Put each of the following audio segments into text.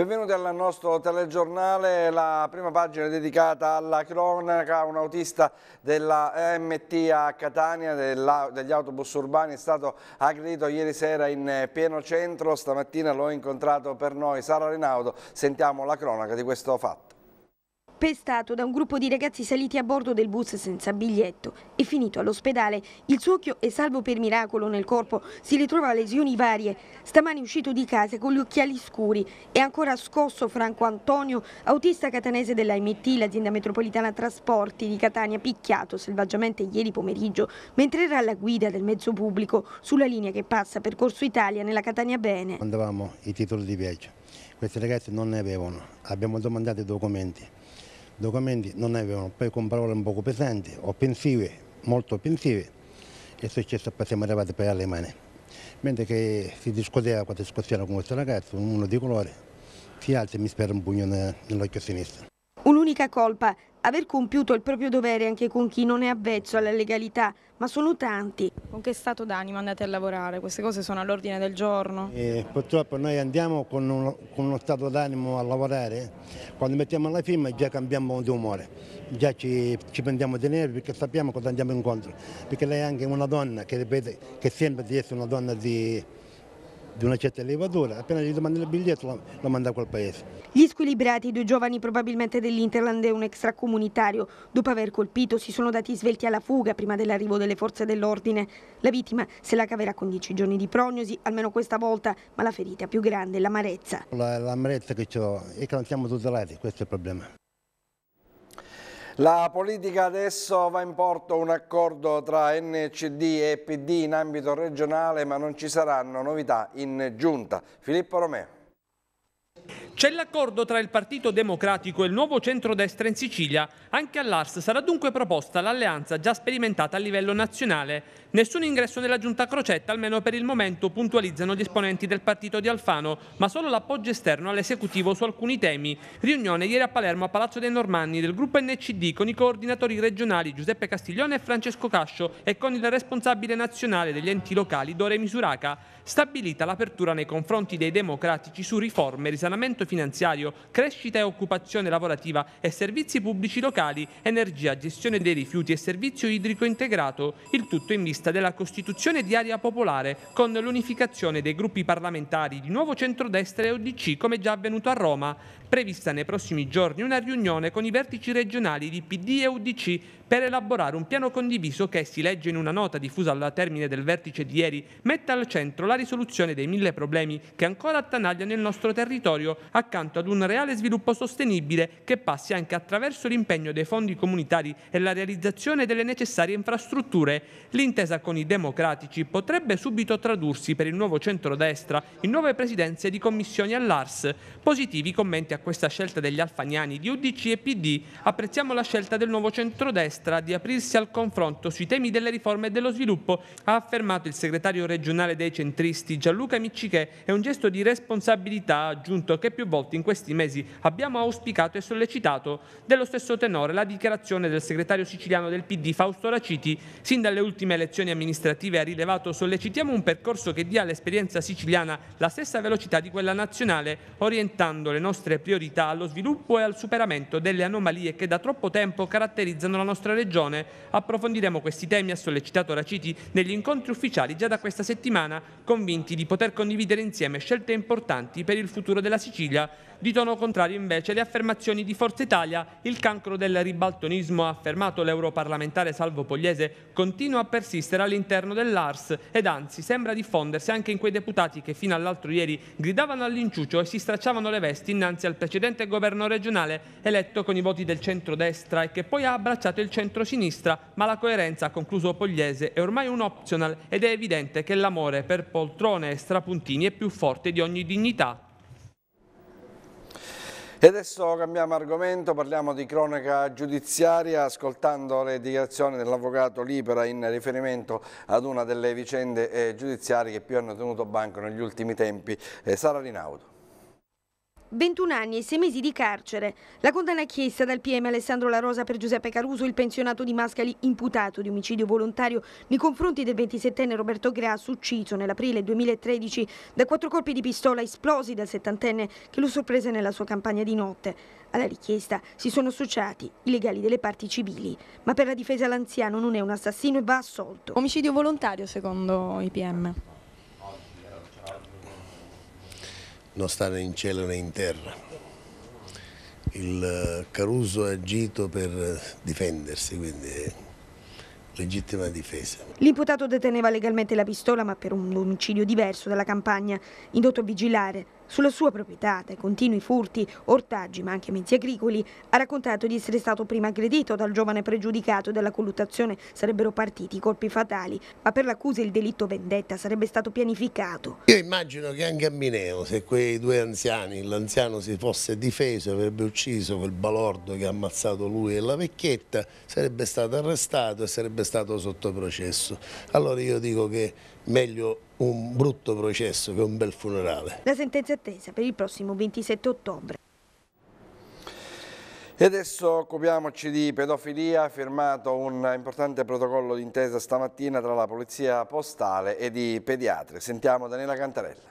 Benvenuti al nostro telegiornale, la prima pagina è dedicata alla cronaca, un autista della MT a Catania, degli autobus urbani, è stato aggredito ieri sera in pieno centro, stamattina l'ho incontrato per noi, Sara Rinaudo, sentiamo la cronaca di questo fatto pestato da un gruppo di ragazzi saliti a bordo del bus senza biglietto e finito all'ospedale. Il suo occhio è salvo per miracolo nel corpo, si ritrova a lesioni varie. Stamani è uscito di casa con gli occhiali scuri. È ancora scosso Franco Antonio, autista catanese dell'AMT, l'azienda metropolitana trasporti di Catania, picchiato selvaggiamente ieri pomeriggio mentre era alla guida del mezzo pubblico sulla linea che passa per Corso Italia nella Catania Bene. Andavamo i titoli di viaggio. Questi ragazzi non ne avevano, abbiamo domandato i documenti documenti non avevano, poi con parole un poco pesanti, offensive, molto offensive, è successo che siamo arrivati per le mani. Mentre che si discuteva quando discussione con questo ragazzo, uno di colore, si alza e mi spera un pugno nell'occhio sinistro. Un'unica colpa Aver compiuto il proprio dovere anche con chi non è avvezzo alla legalità, ma sono tanti. Con che stato d'animo andate a lavorare? Queste cose sono all'ordine del giorno. E eh, purtroppo noi andiamo con, un, con uno stato d'animo a lavorare, quando mettiamo la firma già cambiamo di umore, già ci, ci, prendiamo di nervi perché sappiamo cosa andiamo incontro, perché lei è anche una donna che ripete che sembra di essere una donna di di una certa elevatura, appena gli domandano il biglietto lo, lo manda a quel paese. Gli squilibrati, due giovani probabilmente dell'Interland e un extracomunitario, dopo aver colpito si sono dati svelti alla fuga prima dell'arrivo delle forze dell'ordine. La vittima se la caverà con dieci giorni di prognosi, almeno questa volta, ma la ferita più grande è l'amarezza. L'amarezza che ho è che non siamo tutelati, questo è il problema. La politica adesso va in porto un accordo tra NCD e PD in ambito regionale ma non ci saranno novità in giunta. Filippo Romeo. C'è l'accordo tra il Partito Democratico e il nuovo centrodestra in Sicilia. Anche all'Ars sarà dunque proposta l'alleanza già sperimentata a livello nazionale. Nessun ingresso nella giunta Crocetta, almeno per il momento, puntualizzano gli esponenti del partito di Alfano, ma solo l'appoggio esterno all'esecutivo su alcuni temi. Riunione ieri a Palermo a Palazzo dei Normanni del gruppo NCD con i coordinatori regionali Giuseppe Castiglione e Francesco Cascio e con il responsabile nazionale degli enti locali Dore Misuraca. Stabilita l'apertura nei confronti dei democratici su riforme riservate risanamento finanziario, crescita e occupazione lavorativa e servizi pubblici locali, energia, gestione dei rifiuti e servizio idrico integrato, il tutto in vista della costituzione di area popolare con l'unificazione dei gruppi parlamentari di Nuovo Centrodestra e UDC come già avvenuto a Roma, prevista nei prossimi giorni una riunione con i vertici regionali di PD e UDC per elaborare un piano condiviso che, si legge in una nota diffusa alla termine del vertice di ieri, mette al centro la risoluzione dei mille problemi che ancora attanagliano il nostro territorio accanto ad un reale sviluppo sostenibile che passi anche attraverso l'impegno dei fondi comunitari e la realizzazione delle necessarie infrastrutture. L'intesa con i democratici potrebbe subito tradursi per il nuovo centrodestra in nuove presidenze di commissioni all'ARS. Positivi commenti a questa scelta degli alfaniani di UDC e PD. Apprezziamo la scelta del nuovo centrodestra destra di aprirsi al confronto sui temi delle riforme e dello sviluppo, ha affermato il segretario regionale dei centristi Gianluca Miccichè, è un gesto di responsabilità, aggiunto, che più volte in questi mesi abbiamo auspicato e sollecitato. Dello stesso tenore la dichiarazione del segretario siciliano del PD Fausto Raciti, sin dalle ultime elezioni amministrative ha rilevato sollecitiamo un percorso che dia all'esperienza siciliana la stessa velocità di quella nazionale, orientando le nostre priorità allo sviluppo e al superamento delle anomalie che da troppo tempo caratterizzano la nostra nostra Regione approfondiremo questi temi, ha sollecitato Raciti negli incontri ufficiali già da questa settimana, convinti di poter condividere insieme scelte importanti per il futuro della Sicilia di tono contrario invece le affermazioni di Forza Italia, il cancro del ribaltonismo ha affermato l'europarlamentare Salvo Pogliese continua a persistere all'interno dell'ARS ed anzi sembra diffondersi anche in quei deputati che fino all'altro ieri gridavano all'inciucio e si stracciavano le vesti innanzi al precedente governo regionale eletto con i voti del centrodestra e che poi ha abbracciato il centrosinistra, ma la coerenza, ha concluso Pogliese, è ormai un optional ed è evidente che l'amore per poltrone e strapuntini è più forte di ogni dignità e adesso cambiamo argomento, parliamo di cronaca giudiziaria ascoltando le dichiarazioni dell'avvocato Libera in riferimento ad una delle vicende eh, giudiziarie che più hanno tenuto banco negli ultimi tempi, eh, Sara Rinaudo. 21 anni e 6 mesi di carcere. La condanna chiesta dal PM Alessandro La Rosa per Giuseppe Caruso, il pensionato di Mascali imputato di omicidio volontario nei confronti del 27enne Roberto Grasso, ucciso nell'aprile 2013 da quattro colpi di pistola esplosi dal settantenne che lo sorprese nella sua campagna di notte. Alla richiesta si sono associati i legali delle parti civili, ma per la difesa l'anziano non è un assassino e va assolto. Omicidio volontario secondo i PM? non sta né in cielo né in terra. Il eh, Caruso ha agito per difendersi, quindi legittima difesa. L'imputato deteneva legalmente la pistola ma per un omicidio diverso dalla campagna, indotto a vigilare sulla sua proprietà, dai continui furti, ortaggi ma anche mezzi agricoli, ha raccontato di essere stato prima aggredito dal giovane pregiudicato della colluttazione sarebbero partiti i colpi fatali, ma per l'accusa il delitto vendetta sarebbe stato pianificato. Io immagino che anche a Mineo, se quei due anziani, l'anziano si fosse difeso e avrebbe ucciso quel balordo che ha ammazzato lui e la vecchietta, sarebbe stato arrestato e sarebbe stato sotto processo. Allora io dico che meglio un brutto processo che un bel funerale. La sentenza è attesa per il prossimo 27 ottobre. E adesso occupiamoci di pedofilia, firmato un importante protocollo d'intesa stamattina tra la Polizia Postale ed i pediatri. Sentiamo Daniela Cantarella.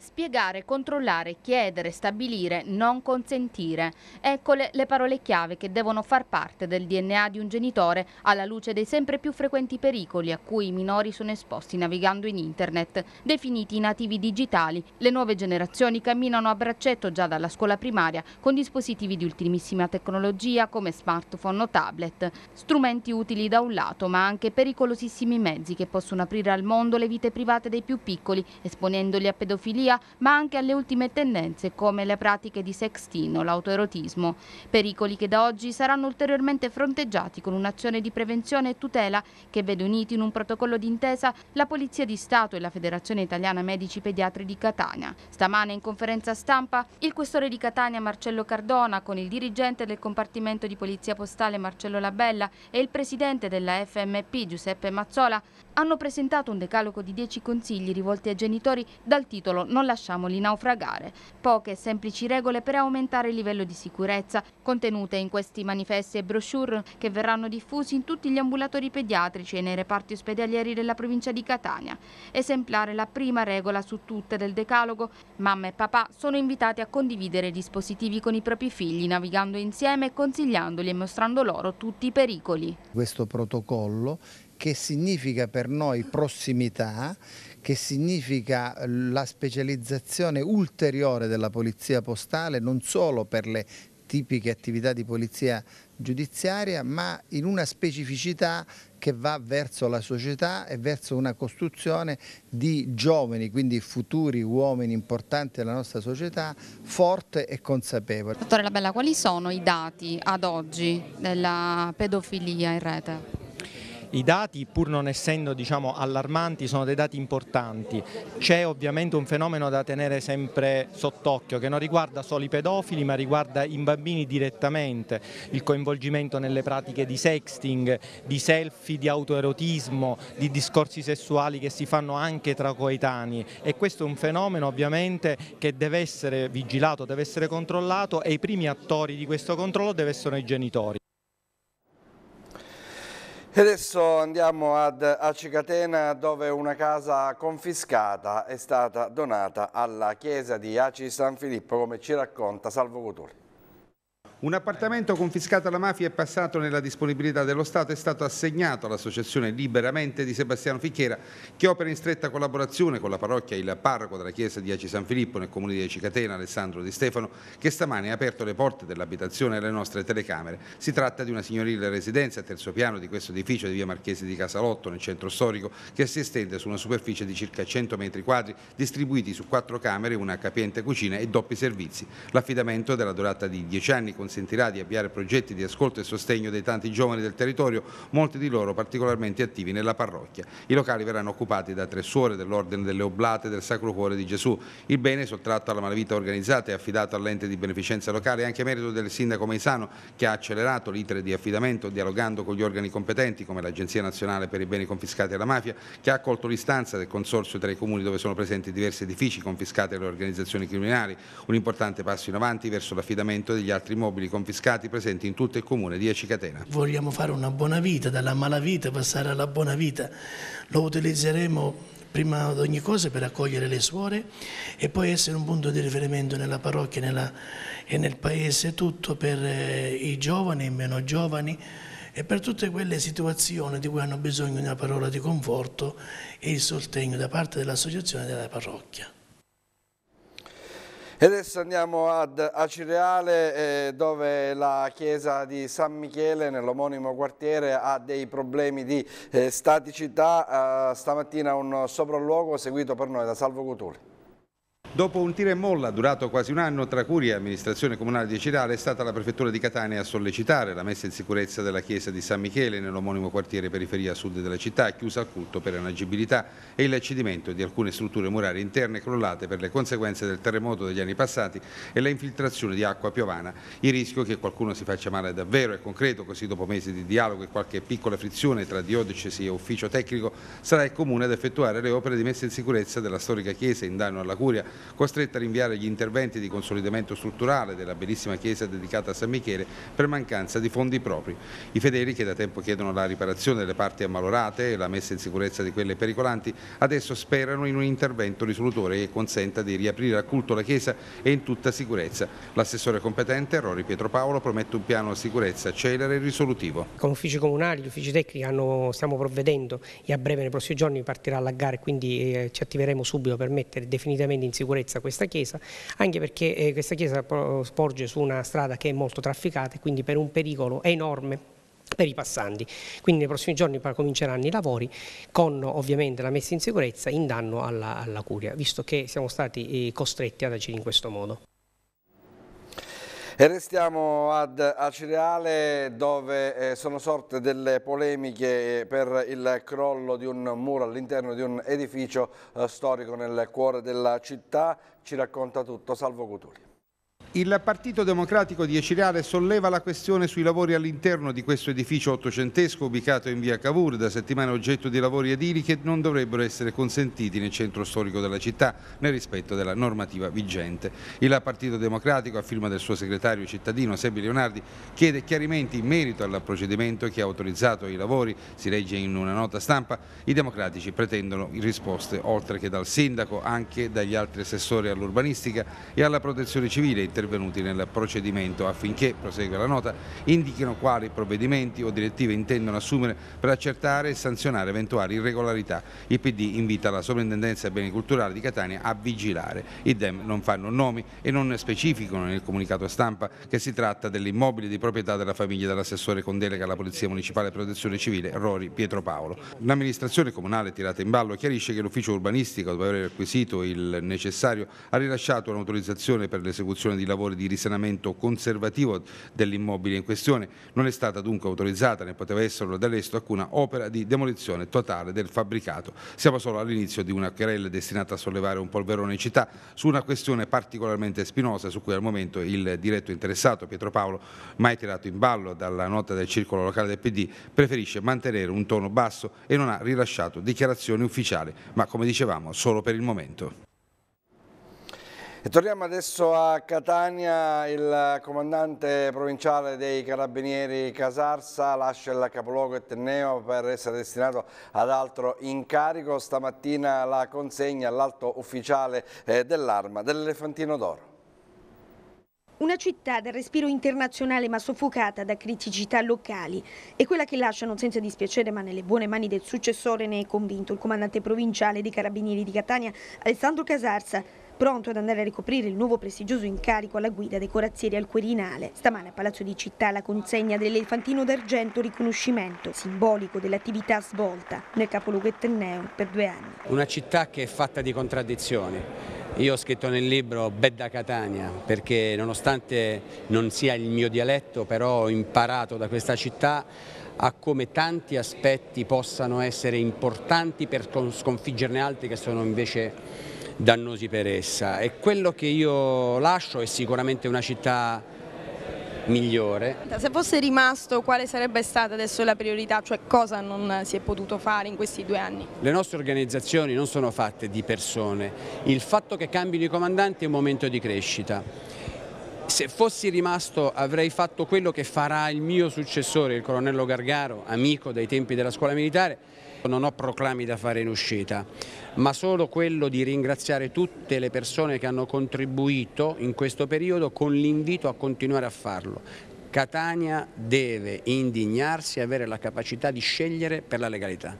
Spiegare, controllare, chiedere, stabilire, non consentire. Eccole le parole chiave che devono far parte del DNA di un genitore alla luce dei sempre più frequenti pericoli a cui i minori sono esposti navigando in internet, definiti nativi digitali. Le nuove generazioni camminano a braccetto già dalla scuola primaria con dispositivi di ultimissima tecnologia come smartphone o tablet, strumenti utili da un lato ma anche pericolosissimi mezzi che possono aprire al mondo le vite private dei più piccoli esponendoli a pedofilia pedofilia, ma anche alle ultime tendenze come le pratiche di sextino, l'autoerotismo. Pericoli che da oggi saranno ulteriormente fronteggiati con un'azione di prevenzione e tutela che vede uniti in un protocollo d'intesa la Polizia di Stato e la Federazione Italiana Medici Pediatri di Catania. Stamane in conferenza stampa il questore di Catania Marcello Cardona con il dirigente del compartimento di Polizia Postale Marcello Labella e il presidente della FMP Giuseppe Mazzola hanno presentato un decalogo di 10 consigli rivolti ai genitori dal titolo Non lasciamoli naufragare. Poche e semplici regole per aumentare il livello di sicurezza contenute in questi manifesti e brochure che verranno diffusi in tutti gli ambulatori pediatrici e nei reparti ospedalieri della provincia di Catania. Esemplare la prima regola su tutte del decalogo, mamma e papà sono invitati a condividere dispositivi con i propri figli navigando insieme, consigliandoli e mostrando loro tutti i pericoli. Questo protocollo che significa per noi prossimità, che significa la specializzazione ulteriore della polizia postale non solo per le tipiche attività di polizia giudiziaria ma in una specificità che va verso la società e verso una costruzione di giovani, quindi futuri uomini importanti della nostra società, forte e consapevole. Dottore Labella, quali sono i dati ad oggi della pedofilia in rete? I dati, pur non essendo diciamo, allarmanti, sono dei dati importanti. C'è ovviamente un fenomeno da tenere sempre sott'occhio che non riguarda solo i pedofili ma riguarda i bambini direttamente, il coinvolgimento nelle pratiche di sexting, di selfie, di autoerotismo, di discorsi sessuali che si fanno anche tra coetanei e questo è un fenomeno ovviamente che deve essere vigilato, deve essere controllato e i primi attori di questo controllo devono essere i genitori. E adesso andiamo ad Acicatena dove una casa confiscata è stata donata alla chiesa di Aci San Filippo come ci racconta Salvo Coturi. Un appartamento confiscato alla mafia è passato nella disponibilità dello Stato e è stato assegnato all'associazione Liberamente di Sebastiano Ficchiera, che opera in stretta collaborazione con la parrocchia e il parroco della chiesa di Aci San Filippo nel comune di Aci Catena, Alessandro Di Stefano, che stamane ha aperto le porte dell'abitazione alle nostre telecamere. Si tratta di una signorile residenza a terzo piano di questo edificio di via Marchese di Casalotto, nel centro storico, che si estende su una superficie di circa 100 metri quadri, distribuiti su quattro camere, una capiente cucina e doppi servizi. L'affidamento della durata di 10 anni con consentirà di avviare progetti di ascolto e sostegno dei tanti giovani del territorio, molti di loro particolarmente attivi nella parrocchia. I locali verranno occupati da tre suore dell'Ordine delle Oblate del Sacro Cuore di Gesù. Il bene sottratto alla malavita organizzata è affidato all'ente di beneficenza locale anche a merito del sindaco Maisano, che ha accelerato l'iter di affidamento dialogando con gli organi competenti come l'Agenzia Nazionale per i Beni Confiscati alla Mafia che ha accolto l'istanza del consorzio tra i comuni dove sono presenti diversi edifici confiscati alle organizzazioni criminali. Un importante passo in avanti verso l'affidamento degli altri immobili immobili confiscati presenti in tutto il comune di Ecicatena. Vogliamo fare una buona vita, dalla malavita passare alla buona vita. Lo utilizzeremo prima di ogni cosa per accogliere le suore e poi essere un punto di riferimento nella parrocchia nella, e nel paese tutto per eh, i giovani e i meno giovani e per tutte quelle situazioni di cui hanno bisogno una parola di conforto e il sostegno da parte dell'associazione e della parrocchia. E adesso andiamo ad Acireale eh, dove la chiesa di San Michele nell'omonimo quartiere ha dei problemi di eh, staticità. Eh, stamattina un sopralluogo seguito per noi da Salvo Cutuli. Dopo un tira e molla durato quasi un anno tra Curia e amministrazione comunale di Cirale è stata la prefettura di Catania a sollecitare la messa in sicurezza della chiesa di San Michele nell'omonimo quartiere periferia sud della città chiusa al culto per inagibilità e il cedimento di alcune strutture murarie interne crollate per le conseguenze del terremoto degli anni passati e la infiltrazione di acqua piovana. Il rischio che qualcuno si faccia male è davvero è concreto così dopo mesi di dialogo e qualche piccola frizione tra diodicesi e ufficio tecnico sarà il comune ad effettuare le opere di messa in sicurezza della storica chiesa in danno alla Curia costretta a rinviare gli interventi di consolidamento strutturale della bellissima chiesa dedicata a San Michele per mancanza di fondi propri. I fedeli che da tempo chiedono la riparazione delle parti ammalorate e la messa in sicurezza di quelle pericolanti, adesso sperano in un intervento risolutore che consenta di riaprire a culto la chiesa e in tutta sicurezza. L'assessore competente, Rory Pietropaolo, promette un piano di sicurezza celere e risolutivo. Con uffici comunali, gli uffici tecnici hanno, stiamo provvedendo e a breve nei prossimi giorni partirà la gara e quindi eh, ci attiveremo subito per mettere definitivamente in sicurezza sicurezza questa chiesa, anche perché eh, questa chiesa sporge su una strada che è molto trafficata e quindi per un pericolo enorme per i passanti. Quindi nei prossimi giorni cominceranno i lavori con ovviamente la messa in sicurezza in danno alla, alla curia, visto che siamo stati eh, costretti ad agire in questo modo. E restiamo ad Acireale dove eh, sono sorte delle polemiche eh, per il crollo di un muro all'interno di un edificio eh, storico nel cuore della città. Ci racconta tutto Salvo Cutuli. Il Partito Democratico di Eciliare solleva la questione sui lavori all'interno di questo edificio ottocentesco ubicato in via Cavour, da settimane oggetto di lavori edili che non dovrebbero essere consentiti nel centro storico della città nel rispetto della normativa vigente. Il Partito Democratico, a firma del suo segretario cittadino Sebi Leonardi, chiede chiarimenti in merito al procedimento che ha autorizzato i lavori, si legge in una nota stampa, i democratici pretendono risposte oltre che dal sindaco anche dagli altri assessori all'urbanistica e alla protezione civile intervenuti nel procedimento affinché, prosegue la nota, indichino quali provvedimenti o direttive intendono assumere per accertare e sanzionare eventuali irregolarità. Il PD invita la Sovrintendenza Beni Culturali di Catania a vigilare. I DEM non fanno nomi e non specificano nel comunicato stampa che si tratta dell'immobile di proprietà della famiglia dell'assessore con delega alla Polizia Municipale e Protezione Civile Rori Pietro Paolo. L'amministrazione comunale tirata in ballo chiarisce che l'ufficio urbanistico, dopo aver acquisito il necessario, ha rilasciato un'autorizzazione per l'esecuzione di lavori di risanamento conservativo dell'immobile in questione. Non è stata dunque autorizzata né poteva esserlo d'arresto alcuna opera di demolizione totale del fabbricato. Siamo solo all'inizio di una querella destinata a sollevare un polverone in città su una questione particolarmente spinosa su cui al momento il diretto interessato Pietro Paolo, mai tirato in ballo dalla nota del circolo locale del PD, preferisce mantenere un tono basso e non ha rilasciato dichiarazioni ufficiali, ma come dicevamo solo per il momento. E torniamo adesso a Catania, il comandante provinciale dei carabinieri Casarsa lascia il capoluogo etneo per essere destinato ad altro incarico, stamattina la consegna all'alto ufficiale eh, dell'arma dell'Elefantino d'Oro. Una città dal respiro internazionale ma soffocata da criticità locali e quella che lasciano senza dispiacere ma nelle buone mani del successore ne è convinto il comandante provinciale dei carabinieri di Catania Alessandro Casarsa pronto ad andare a ricoprire il nuovo prestigioso incarico alla guida dei corazzieri al Quirinale. Stamane a Palazzo di Città la consegna dell'Elefantino d'Argento riconoscimento, simbolico dell'attività svolta nel capoluogo etneo per due anni. Una città che è fatta di contraddizioni. Io ho scritto nel libro Bedda Catania perché nonostante non sia il mio dialetto però ho imparato da questa città a come tanti aspetti possano essere importanti per sconfiggerne altri che sono invece dannosi per essa e quello che io lascio è sicuramente una città migliore. Se fosse rimasto quale sarebbe stata adesso la priorità, cioè cosa non si è potuto fare in questi due anni? Le nostre organizzazioni non sono fatte di persone, il fatto che cambino i comandanti è un momento di crescita. Se fossi rimasto avrei fatto quello che farà il mio successore, il colonnello Gargaro, amico dai tempi della scuola militare, non ho proclami da fare in uscita, ma solo quello di ringraziare tutte le persone che hanno contribuito in questo periodo con l'invito a continuare a farlo. Catania deve indignarsi e avere la capacità di scegliere per la legalità.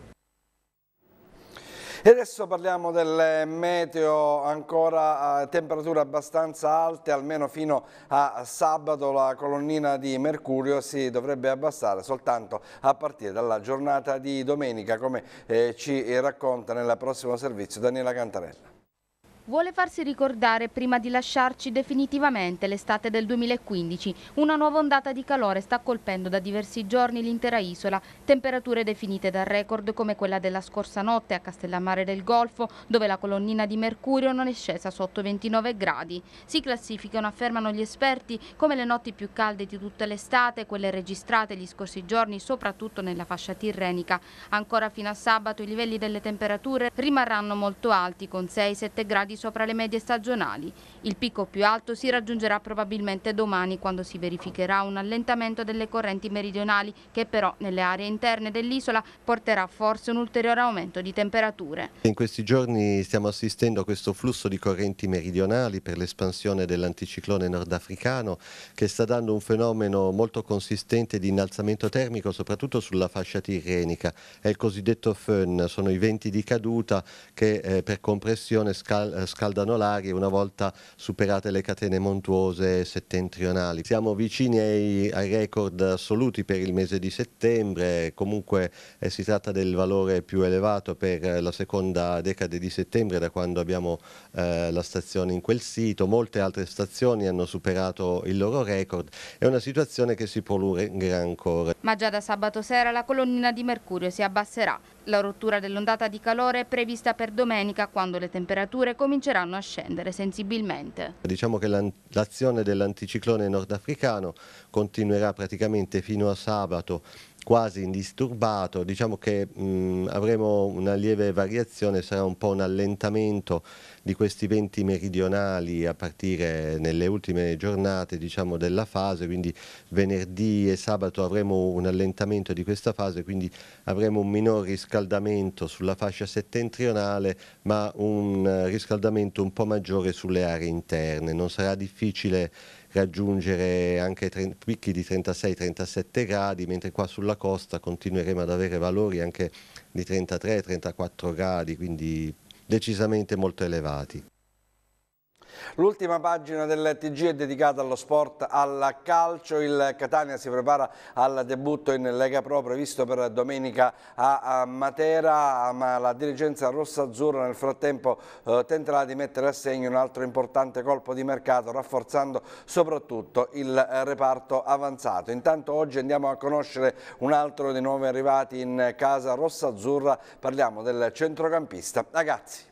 E adesso parliamo del meteo, ancora a temperature abbastanza alte, almeno fino a sabato la colonnina di mercurio si dovrebbe abbassare soltanto a partire dalla giornata di domenica, come eh, ci racconta nel prossimo servizio Daniela Cantarella. Vuole farsi ricordare prima di lasciarci definitivamente l'estate del 2015. Una nuova ondata di calore sta colpendo da diversi giorni l'intera isola, temperature definite da record come quella della scorsa notte a Castellammare del Golfo, dove la colonnina di mercurio non è scesa sotto 29 gradi. Si classificano, affermano gli esperti, come le notti più calde di tutta l'estate, quelle registrate gli scorsi giorni soprattutto nella fascia tirrenica. Ancora fino a sabato i livelli delle temperature rimarranno molto alti con 6-7 gradi sopra le medie stagionali. Il picco più alto si raggiungerà probabilmente domani quando si verificherà un allentamento delle correnti meridionali che però nelle aree interne dell'isola porterà forse un ulteriore aumento di temperature. In questi giorni stiamo assistendo a questo flusso di correnti meridionali per l'espansione dell'anticiclone nordafricano che sta dando un fenomeno molto consistente di innalzamento termico soprattutto sulla fascia tirrenica. È il cosiddetto FEN, sono i venti di caduta che eh, per compressione scal scaldano l'aria una volta superate le catene montuose settentrionali. Siamo vicini ai, ai record assoluti per il mese di settembre, comunque eh, si tratta del valore più elevato per la seconda decade di settembre da quando abbiamo eh, la stazione in quel sito, molte altre stazioni hanno superato il loro record, è una situazione che si prolungherà ancora. Ma già da sabato sera la colonnina di mercurio si abbasserà. La rottura dell'ondata di calore è prevista per domenica quando le temperature cominceranno a scendere sensibilmente. Diciamo che l'azione dell'anticiclone nordafricano continuerà praticamente fino a sabato quasi indisturbato, diciamo che mh, mm, avremo una lieve variazione, sarà un po' un allentamento di questi venti meridionali a partire nelle ultime giornate diciamo, della fase, quindi venerdì e sabato avremo un allentamento di questa fase, quindi avremo un minor riscaldamento sulla fascia settentrionale ma un riscaldamento un po' maggiore sulle aree interne, non sarà difficile raggiungere anche picchi di 36-37 gradi, mentre qua sulla costa continueremo ad avere valori anche di 33-34 gradi, quindi decisamente molto elevati. L'ultima pagina del TG è dedicata allo sport, al calcio. Il Catania si prepara al debutto in Lega Pro previsto per domenica a Matera, ma la dirigenza rossa-azzurra nel frattempo eh, tenterà di mettere a segno un altro importante colpo di mercato, rafforzando soprattutto il reparto avanzato. Intanto oggi andiamo a conoscere un altro dei nuovi arrivati in casa rossa-azzurra, parliamo del centrocampista Agazzi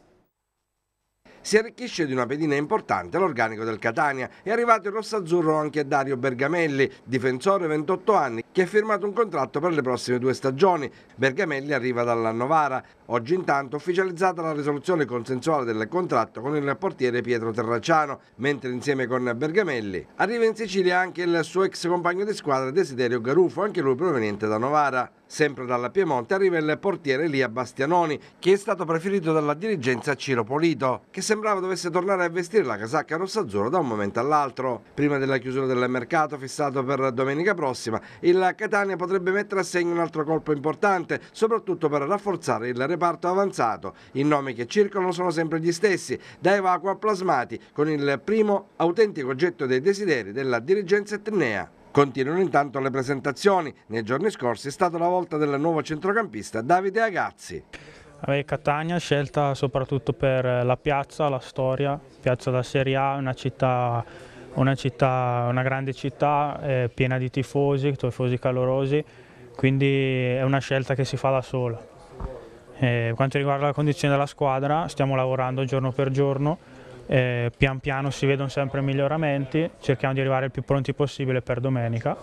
si arricchisce di una pedina importante l'organico del Catania. È arrivato il rosso-azzurro anche Dario Bergamelli, difensore 28 anni, che ha firmato un contratto per le prossime due stagioni. Bergamelli arriva dalla Novara. Oggi intanto ufficializzata la risoluzione consensuale del contratto con il portiere Pietro Terracciano, mentre insieme con Bergamelli arriva in Sicilia anche il suo ex compagno di squadra Desiderio Garufo, anche lui proveniente da Novara. Sempre dalla Piemonte arriva il portiere Lia Bastianoni, che è stato preferito dalla dirigenza Ciro Polito, che sembrava dovesse tornare a vestire la casacca rossazzurra da un momento all'altro. Prima della chiusura del mercato, fissato per domenica prossima, il Catania potrebbe mettere a segno un altro colpo importante, soprattutto per rafforzare il remoto reparto avanzato. I nomi che circolano sono sempre gli stessi, da evacuo a plasmati, con il primo autentico oggetto dei desideri della dirigenza etnea. Continuano intanto le presentazioni. Nei giorni scorsi è stata la volta del nuovo centrocampista Davide Agazzi. Catania scelta soprattutto per la piazza, la storia, piazza da Serie A, una città, una, città, una grande città eh, piena di tifosi, tifosi calorosi, quindi è una scelta che si fa da sola. Per eh, quanto riguarda la condizione della squadra stiamo lavorando giorno per giorno, eh, pian piano si vedono sempre miglioramenti, cerchiamo di arrivare il più pronti possibile per domenica.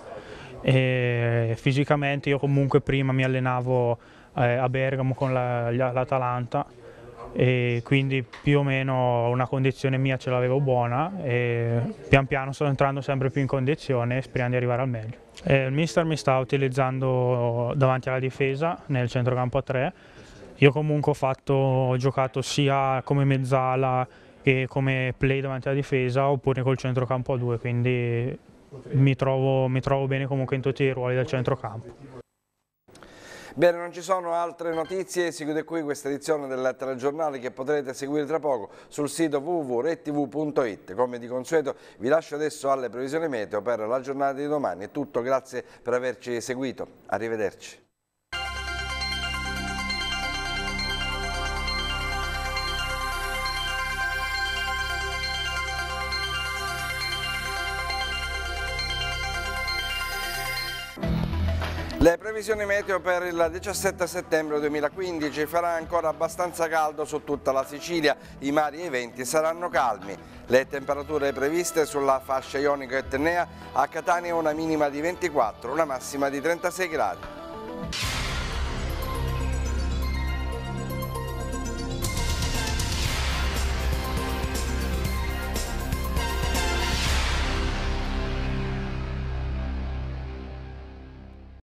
E fisicamente io comunque prima mi allenavo eh, a Bergamo con l'Atalanta la, e quindi più o meno una condizione mia ce l'avevo buona e pian piano sto entrando sempre più in condizione e speriamo di arrivare al meglio. Eh, il mister mi sta utilizzando davanti alla difesa nel centrocampo a 3 io comunque ho, fatto, ho giocato sia come mezzala che come play davanti alla difesa oppure col centrocampo a due, quindi mi trovo, mi trovo bene comunque in tutti i ruoli del centrocampo. Bene, non ci sono altre notizie, si chiude qui questa edizione del telegiornale che potrete seguire tra poco sul sito www.rettv.it. Come di consueto vi lascio adesso alle previsioni meteo per la giornata di domani. È tutto, grazie per averci seguito. Arrivederci. Le previsioni meteo per il 17 settembre 2015 farà ancora abbastanza caldo su tutta la Sicilia, i mari e i venti saranno calmi. Le temperature previste sulla fascia ionica etnea a Catania una minima di 24, una massima di 36 gradi.